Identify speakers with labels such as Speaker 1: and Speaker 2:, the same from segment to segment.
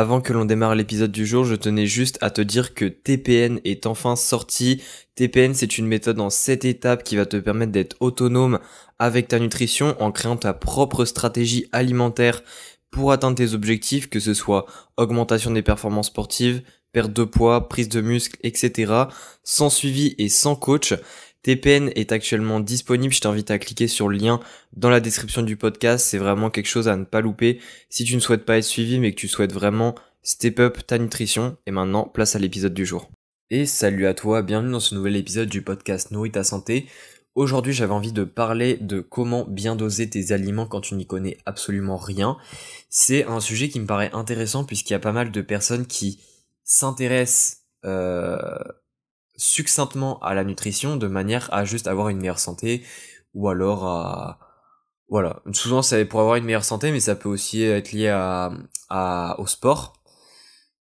Speaker 1: Avant que l'on démarre l'épisode du jour, je tenais juste à te dire que TPN est enfin sorti. TPN, c'est une méthode en 7 étapes qui va te permettre d'être autonome avec ta nutrition en créant ta propre stratégie alimentaire pour atteindre tes objectifs, que ce soit augmentation des performances sportives, perte de poids, prise de muscle, etc. Sans suivi et sans coach. TPN est actuellement disponible. Je t'invite à cliquer sur le lien dans la description du podcast. C'est vraiment quelque chose à ne pas louper si tu ne souhaites pas être suivi mais que tu souhaites vraiment step up ta nutrition. Et maintenant, place à l'épisode du jour. Et salut à toi, bienvenue dans ce nouvel épisode du podcast Nourris ta santé. Aujourd'hui, j'avais envie de parler de comment bien doser tes aliments quand tu n'y connais absolument rien. C'est un sujet qui me paraît intéressant puisqu'il y a pas mal de personnes qui s'intéressent euh, succinctement à la nutrition de manière à juste avoir une meilleure santé ou alors à voilà souvent c'est pour avoir une meilleure santé mais ça peut aussi être lié au sport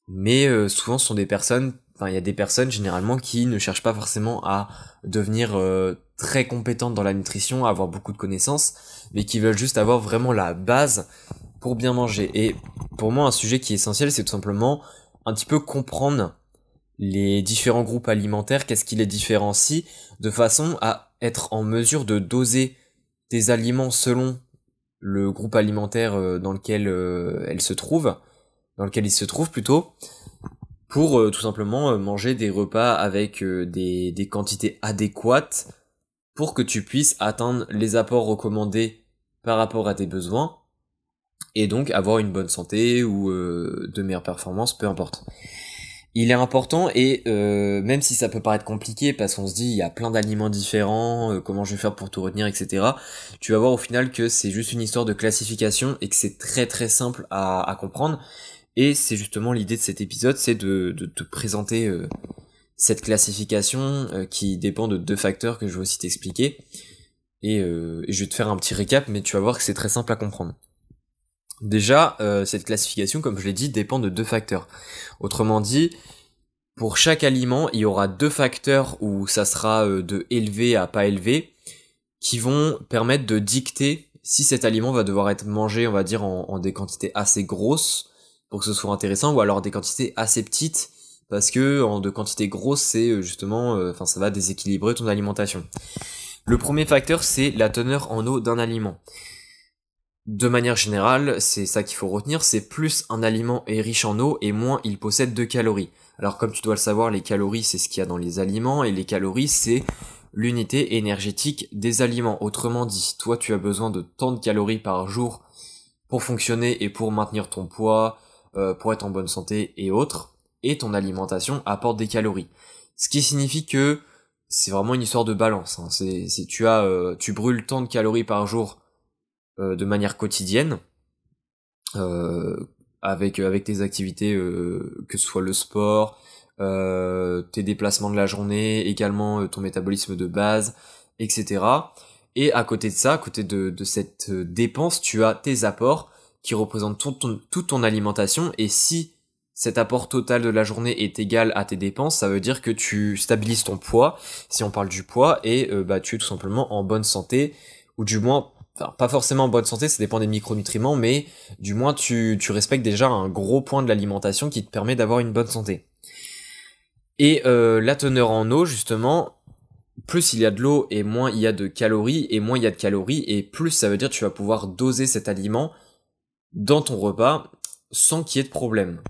Speaker 1: mais euh, souvent ce sont des personnes enfin il y a des personnes généralement qui ne cherchent pas forcément à devenir euh, très compétentes dans la nutrition à avoir beaucoup de connaissances mais qui veulent juste avoir vraiment la base pour bien manger et pour moi un sujet qui est essentiel c'est tout simplement un petit peu comprendre les différents groupes alimentaires, qu'est-ce qui les différencie, de façon à être en mesure de doser des aliments selon le groupe alimentaire euh, dans lequel euh, elles se trouvent, dans lequel ils se trouvent plutôt, pour euh, tout simplement manger des repas avec des, des quantités adéquates pour que tu puisses atteindre les apports recommandés par rapport à tes besoins et donc avoir une bonne santé ou de meilleures performances, peu importe il est important et euh, même si ça peut paraître compliqué parce qu'on se dit il y a plein d'aliments différents, euh, comment je vais faire pour tout retenir, etc. Tu vas voir au final que c'est juste une histoire de classification et que c'est très très simple à, comprendre. Et c'est justement l'idée de cet épisode, c'est de, te présenter euh, cette classification qui dépend de deux facteurs que je vais aussi t'expliquer. Et, je vais te faire un petit récap, mais tu vas voir que c'est très simple à comprendre. Déjà, cette classification, comme je l'ai dit, dépend de deux facteurs. Autrement dit, pour chaque aliment, il y aura deux facteurs où ça sera euh, de élevé à pas élevé qui vont permettre de dicter si cet aliment va devoir être mangé, on va dire, en, des quantités assez grosses pour que ce soit intéressant ou alors des quantités assez petites parce que en de quantités grosses, c'est euh, justement, euh, enfin, ça va déséquilibrer ton alimentation. Le premier facteur, c'est la teneur en eau d'un aliment. De manière générale, c'est ça qu'il faut retenir, c'est plus un aliment est riche en eau et moins il possède de calories. Alors comme tu dois le savoir, les calories c'est ce qu'il y a dans les aliments et les calories c'est l'unité énergétique des aliments. Autrement dit, toi tu as besoin de tant de calories par jour pour fonctionner et pour maintenir ton poids, euh, pour être en bonne santé et autres, et ton alimentation apporte des calories. Ce qui signifie que c'est vraiment une histoire de balance. Hein. tu as, euh, tu brûles tant de calories par jour euh, de manière quotidienne euh, avec euh, avec tes activités que ce soit le sport tes déplacements de la journée également ton métabolisme de base etc et à côté de ça à côté de, de cette dépense tu as tes apports qui représentent tout ton, toute ton alimentation et si cet apport total de la journée est égal à tes dépenses, ça veut dire que tu stabilises ton poids, si on parle du poids, et bah, tu es tout simplement en bonne santé, ou du moins enfin pas forcément en bonne santé, ça dépend des micronutriments, mais du moins tu, respectes déjà un gros point de l'alimentation qui te permet d'avoir une bonne santé. Et euh, la teneur en eau, justement, plus il y a de l'eau et moins il y a de calories, et moins il y a de calories, et plus ça veut dire que tu vas pouvoir doser cet aliment dans ton repas sans qu'il y ait de problème.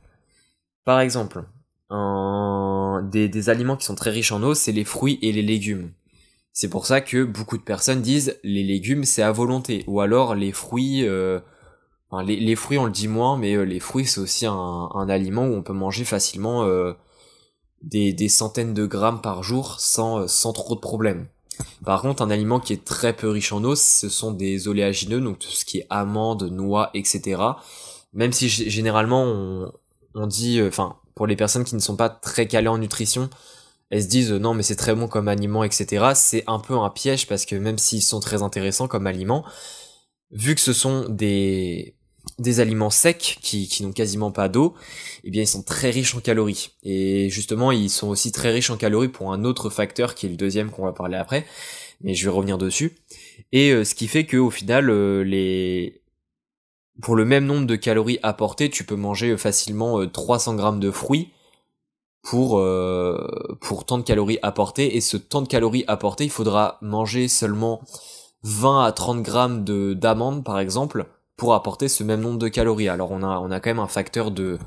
Speaker 1: Par exemple, des aliments qui sont très riches en eau, c'est les fruits et les légumes. C'est pour ça que beaucoup de personnes disent les légumes c'est à volonté ou alors les fruits euh, enfin, les, fruits on le dit moins mais euh, les fruits c'est aussi un, aliment où on peut manger facilement euh, des, centaines de grammes par jour sans, sans trop de problèmes. Par contre un aliment qui est très peu riche en eau, ce sont des oléagineux donc tout ce qui est amandes, noix etc. Même si généralement on, on dit enfin pour les personnes qui ne sont pas très calées en nutrition elles se disent non mais c'est très bon comme aliment, etc. C'est un peu un piège parce que même s'ils sont très intéressants comme aliments, vu que ce sont des des aliments secs qui, n'ont quasiment pas d'eau, eh bien ils sont très riches en calories. Et justement, ils sont aussi très riches en calories pour un autre facteur qui est le deuxième qu'on va parler après, mais je vais revenir dessus. Et euh, ce qui fait que au final, euh, les pour le même nombre de calories apportées, tu peux manger euh, facilement 300 grammes de fruits pour euh, pour tant de calories apportées et ce tant de calories apportées il faudra manger seulement 20 à 30 grammes de d'amandes par exemple pour apporter ce même nombre de calories alors on a on a quand même un facteur de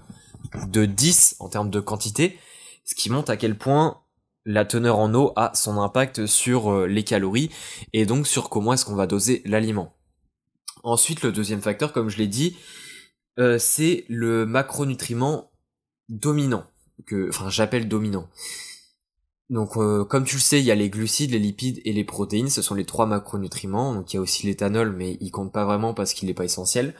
Speaker 1: de 10 en termes de quantité ce qui montre à quel point la teneur en eau a son impact sur euh, les calories et donc sur comment est-ce qu'on va doser l'aliment ensuite le deuxième facteur comme je l'ai dit euh, c'est le macronutriment dominant que enfin j'appelle dominant. Donc euh, comme tu le sais, il y a les glucides, les lipides et les protéines, ce sont les trois macronutriments. Donc il y a aussi l'éthanol, mais il compte pas vraiment parce qu'il n'est pas essentiel.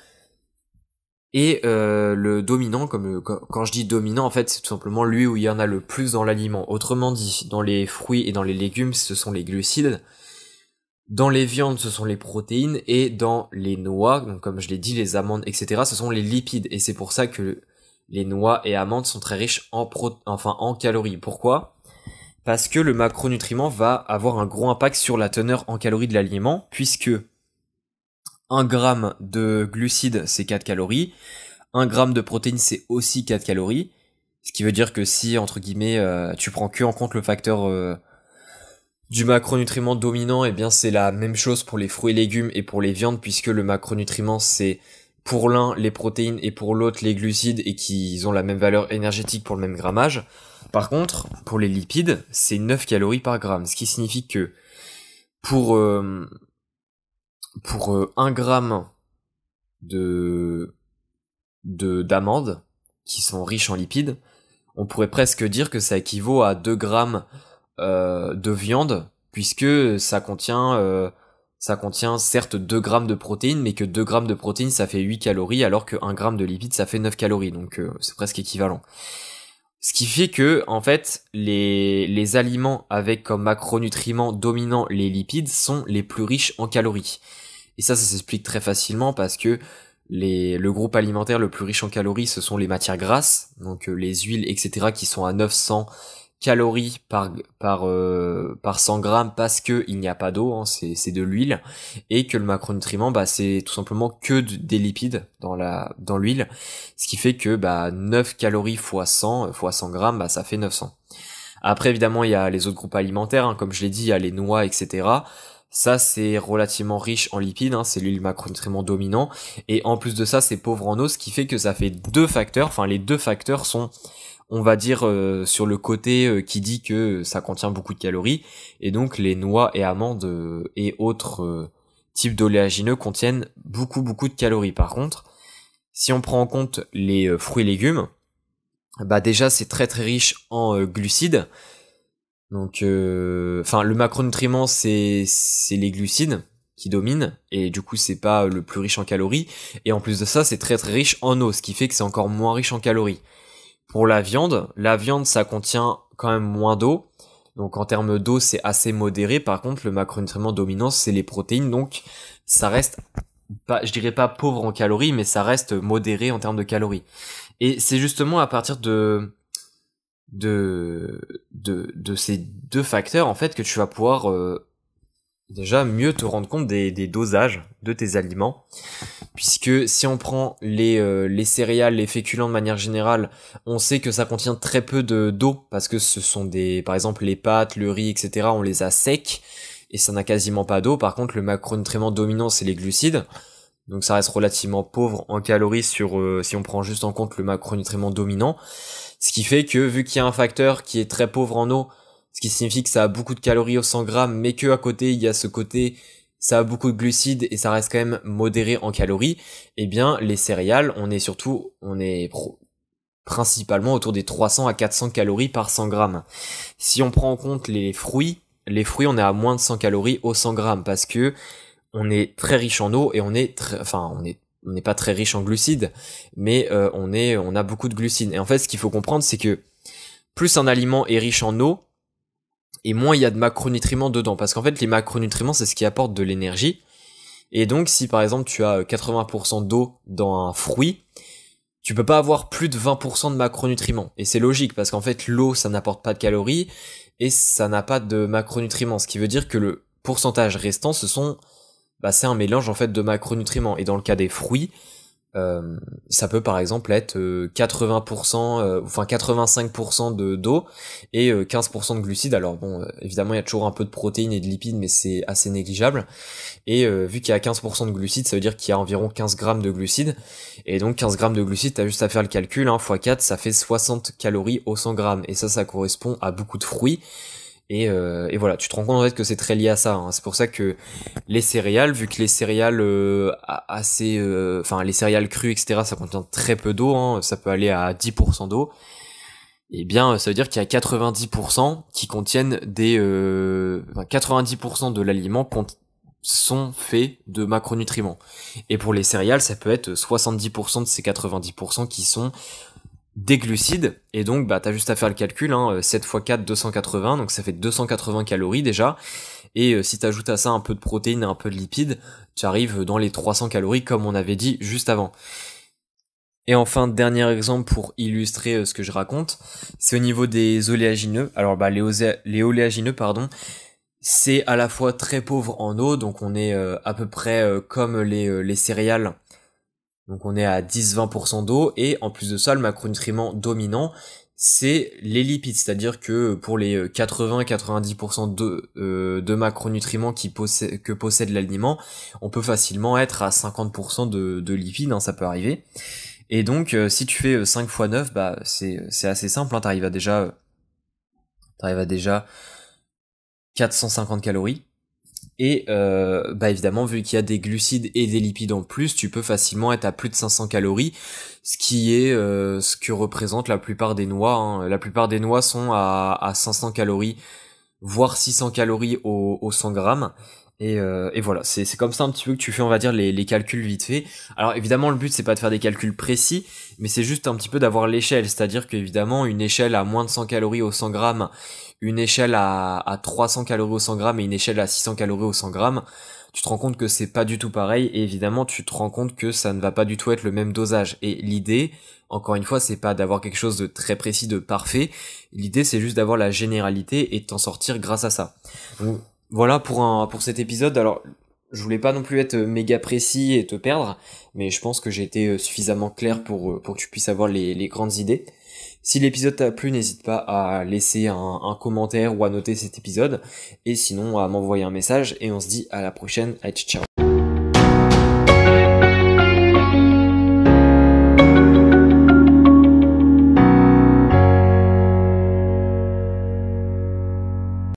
Speaker 1: Et euh, le dominant, comme euh, quand je dis dominant, en fait, c'est tout simplement lui où il y en a le plus dans l'aliment. Autrement dit, dans les fruits et dans les légumes, ce sont les glucides. Dans les viandes, ce sont les protéines. Et dans les noix, donc comme je l'ai dit, les amandes, etc., ce sont les lipides. Et c'est pour ça que les noix et amandes sont très riches en, enfin, en calories. Pourquoi Parce que le macronutriment va avoir un gros impact sur la teneur en calories de l'aliment, puisque 1 g de glucides, c'est 4 calories, 1 g de protéines, c'est aussi 4 calories, ce qui veut dire que si, entre guillemets, euh, tu prends que en compte le facteur euh, du macronutriment dominant, et eh bien c'est la même chose pour les fruits et légumes et pour les viandes, puisque le macronutriment, c'est pour l'un les protéines et pour l'autre les glucides et qu'ils ont la même valeur énergétique pour le même grammage. Par contre, pour les lipides, c'est 9 calories par gramme, ce qui signifie que pour euh, pour 1 euh, gramme de de d'amandes qui sont riches en lipides, on pourrait presque dire que ça équivaut à 2 grammes euh, de viande puisque ça contient ça contient certes 2 grammes de protéines, mais que 2 grammes de protéines, ça fait 8 calories, alors que 1 gramme de lipides, ça fait 9 calories, donc euh, c'est presque équivalent. Ce qui fait que, en fait, les, les aliments avec comme macronutriments dominants les lipides sont les plus riches en calories. Et ça, ça s'explique très facilement parce que les, le groupe alimentaire le plus riche en calories, ce sont les matières grasses, donc euh, les huiles, etc., qui sont à 900 calories par par euh, par 100 grammes parce que il n'y a pas d'eau, hein, c'est c'est de l'huile et que le macronutriment bah c'est tout simplement que des lipides dans la dans l'huile, ce qui fait que bah 9 calories fois 100 euh, fois 100 grammes bah ça fait 900. Après évidemment il y a les autres groupes alimentaires, hein, comme je l'ai dit il y a les noix etc. Ça, c'est relativement riche en lipides, hein, c'est l'huile macronutriment dominant. Et en plus de ça, c'est pauvre en eau, ce qui fait que ça fait deux facteurs. Enfin, les deux facteurs sont on va dire euh, sur le côté euh, qui dit que ça contient beaucoup de calories et donc les noix et amandes euh, et autres types d'oléagineux contiennent beaucoup beaucoup de calories. Par contre, si on prend en compte les fruits et légumes, bah déjà c'est très très riche en glucides. Donc enfin le macronutriment c'est c'est les glucides qui dominent, et du coup c'est pas le plus riche en calories et en plus de ça c'est très très riche en eau ce qui fait que c'est encore moins riche en calories pour la viande, la viande ça contient quand même moins d'eau. Donc en termes d'eau c'est assez modéré. Par contre le macronutriment dominant c'est les protéines. Donc ça reste, pas, je dirais pas pauvre en calories, mais ça reste modéré en termes de calories. Et c'est justement à partir de, de, de, de, ces deux facteurs en fait que tu vas pouvoir euh, déjà mieux te rendre compte des, dosages de tes aliments. Puisque si on prend les, euh, les, céréales, les féculents de manière générale, on sait que ça contient très peu de d'eau, parce que ce sont des. par exemple les pâtes, le riz, etc. on les a secs et ça n'a quasiment pas d'eau. Par contre le macronutriment dominant c'est les glucides. Donc ça reste relativement pauvre en calories sur euh, si on prend juste en compte le macronutriment dominant. Ce qui fait que vu qu'il y a un facteur qui est très pauvre en eau, ce qui signifie que ça a beaucoup de calories au 100 grammes, mais que à côté il y a ce côté ça a beaucoup de glucides et ça reste quand même modéré en calories. Eh bien, les céréales, on est surtout, on est principalement autour des 300 à 400 calories par 100 grammes. Si on prend en compte les fruits, les fruits, on est à moins de 100 calories au 100 grammes parce que on est très riche en eau et on est très, enfin, on est on n'est pas très riche en glucides, mais euh, on est, on a beaucoup de glucides. Et en fait, ce qu'il faut comprendre, c'est que plus un aliment est riche en eau, et moins il y a de macronutriments dedans. Parce qu'en fait, les macronutriments, c'est ce qui apporte de l'énergie. Et donc, si par exemple tu as 80% euh, d'eau dans un fruit, tu peux pas avoir plus de 20% de macronutriments. Et c'est logique, parce qu'en fait, l'eau, ça n'apporte pas de calories, et ça n'a pas de macronutriments. Ce qui veut dire que le pourcentage restant, ce sont, bah, c'est un mélange, en fait, de macronutriments. Et dans le cas des fruits, euh, ça peut par exemple être 80%, euh, euh, enfin 85% de d'eau et 15% de glucides. Alors bon, évidemment, il y a toujours un peu de protéines et de lipides, mais c'est assez négligeable. Et vu qu'il y a 15% de glucides, ça veut dire qu'il y a environ 15 grammes de glucides. Et donc 15 grammes de glucides, t'as juste à faire le calcul, hein, x 4, ça fait 60 calories au 100 grammes. Et ça, ça correspond à beaucoup de fruits. Et, euh, et, voilà, tu te rends compte en fait que c'est très lié à ça. Hein. C'est pour ça que les céréales, vu que les céréales euh, assez, euh, enfin les céréales crues, etc., ça contient très peu d'eau, hein, ça peut aller à 10% d'eau. Eh bien, ça veut dire qu'il y a 90% qui contiennent des, 90% de l'aliment sont faits de macronutriments. Et pour les céréales, ça peut être 70% de ces 90% qui sont des glucides. Et donc, bah, t'as juste à faire le calcul, hein, 7 x 4, 280, donc ça fait 280 calories déjà. Et euh, si t'ajoutes à ça un peu de protéines et un peu de lipides, tu arrives dans les 300 calories comme on avait dit juste avant. Et enfin, dernier exemple pour illustrer euh, ce que je raconte, c'est au niveau des oléagineux. Alors, bah, les, oléagineux, pardon, c'est à la fois très pauvre en eau, donc on est euh, à peu près comme les céréales donc on est à 10-20% d'eau et en plus de ça, le macronutriment dominant, c'est les lipides, c'est-à-dire que pour les 80-90% euh, de, euh, de macronutriments qui que possède l'aliment, on peut facilement être à 50% de, lipides, hein, ça peut arriver. Et donc euh, si tu fais 5 x 9, bah c'est assez simple, hein. t'arrives à déjà... T'arrives à déjà 450 calories. Et euh, bah évidemment, vu qu'il y a des glucides et des lipides en plus, tu peux facilement être à plus de 500 calories, ce qui est euh, ce que représente la plupart des noix. Hein. La plupart des noix sont à, 500 calories, voire 600 calories au, au 100 grammes. Euh, et, voilà, c'est comme ça un petit peu que tu fais, on va dire, les, calculs vite fait. Alors évidemment, le but, c'est pas de faire des calculs précis, mais c'est juste un petit peu d'avoir l'échelle. C'est-à-dire qu'évidemment, une échelle à moins de 100 calories au 100 grammes, une échelle à, à 300 calories au 100 grammes et une échelle à 600 calories au 100 grammes, tu te rends compte que c'est pas du tout pareil et évidemment, tu te rends compte que ça ne va pas du tout être le même dosage. Et l'idée, encore une fois, c'est pas d'avoir quelque chose de très précis, de parfait. L'idée, c'est juste d'avoir la généralité et de t'en sortir grâce à ça voilà pour, un, pour cet épisode. Alors, je voulais pas non plus être méga précis et te perdre, mais je pense que j'ai été euh, suffisamment clair pour, euh, pour que tu puisses avoir les, les grandes idées. Si l'épisode t'a plu, n'hésite pas à laisser un, un, commentaire ou à noter cet épisode, et sinon à m'envoyer un message, et on se dit à la prochaine, à ciao